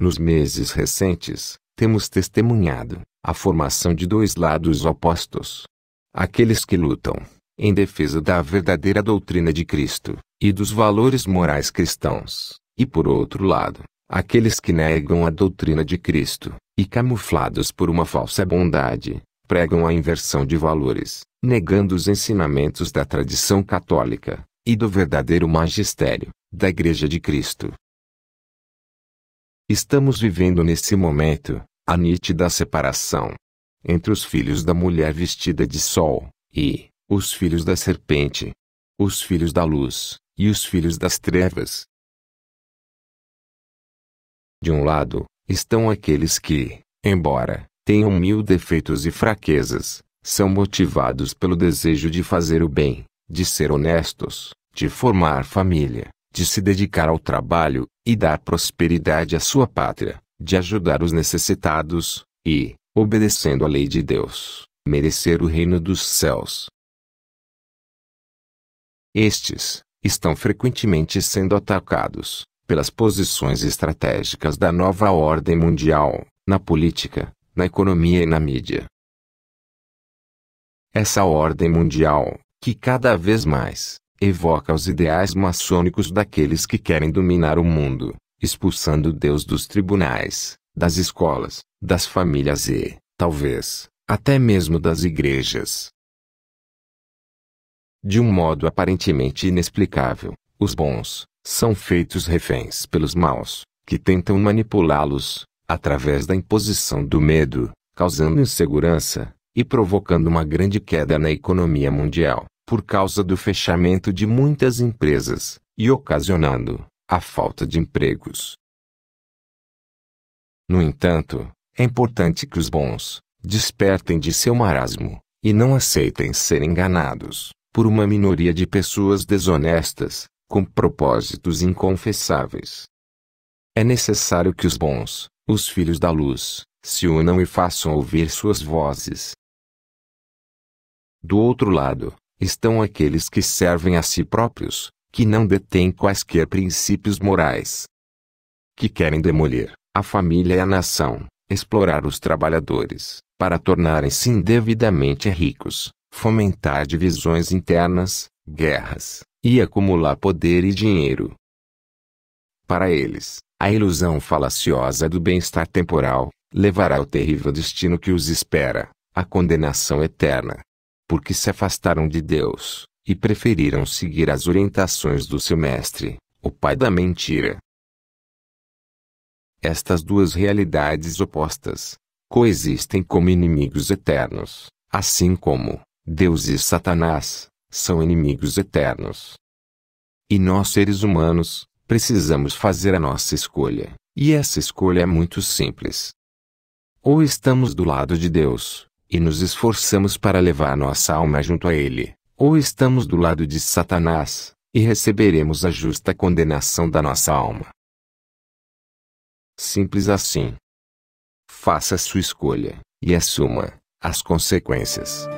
Nos meses recentes, temos testemunhado a formação de dois lados opostos. Aqueles que lutam em defesa da verdadeira doutrina de Cristo e dos valores morais cristãos, e por outro lado, aqueles que negam a doutrina de Cristo e, camuflados por uma falsa bondade, pregam a inversão de valores, negando os ensinamentos da tradição católica e do verdadeiro magistério da Igreja de Cristo. Estamos vivendo nesse momento a nítida separação entre os filhos da mulher vestida de sol e os filhos da serpente, os filhos da luz e os filhos das trevas. De um lado, estão aqueles que, embora tenham mil defeitos e fraquezas, são motivados pelo desejo de fazer o bem, de ser honestos, de formar família, de se dedicar ao trabalho, e dar prosperidade à sua pátria, de ajudar os necessitados, e, obedecendo à lei de Deus, merecer o reino dos céus. Estes estão frequentemente sendo atacados pelas posições estratégicas da nova ordem mundial, na política, na economia e na mídia. Essa ordem mundial, que cada vez mais evoca os ideais maçônicos daqueles que querem dominar o mundo, expulsando Deus dos tribunais, das escolas, das famílias e, talvez, até mesmo das igrejas. De um modo aparentemente inexplicável, os bons são feitos reféns pelos maus, que tentam manipulá-los, através da imposição do medo, causando insegurança e provocando uma grande queda na economia mundial por causa do fechamento de muitas empresas, e ocasionando a falta de empregos. No entanto, é importante que os bons despertem de seu marasmo e não aceitem ser enganados por uma minoria de pessoas desonestas, com propósitos inconfessáveis. É necessário que os bons, os filhos da luz, se unam e façam ouvir suas vozes. Do outro lado, estão aqueles que servem a si próprios, que não detêm quaisquer princípios morais, que querem demolir a família e a nação, explorar os trabalhadores, para tornarem-se indevidamente ricos, fomentar divisões internas, guerras, e acumular poder e dinheiro. Para eles, a ilusão falaciosa do bem-estar temporal levará ao terrível destino que os espera, a condenação eterna porque se afastaram de Deus, e preferiram seguir as orientações do seu mestre, o pai da mentira. Estas duas realidades opostas coexistem como inimigos eternos, assim como Deus e Satanás são inimigos eternos. E nós, seres humanos, precisamos fazer a nossa escolha, e essa escolha é muito simples. Ou estamos do lado de Deus, e nos esforçamos para levar nossa alma junto a Ele, ou estamos do lado de Satanás, e receberemos a justa condenação da nossa alma. Simples assim. Faça sua escolha, e assuma as consequências.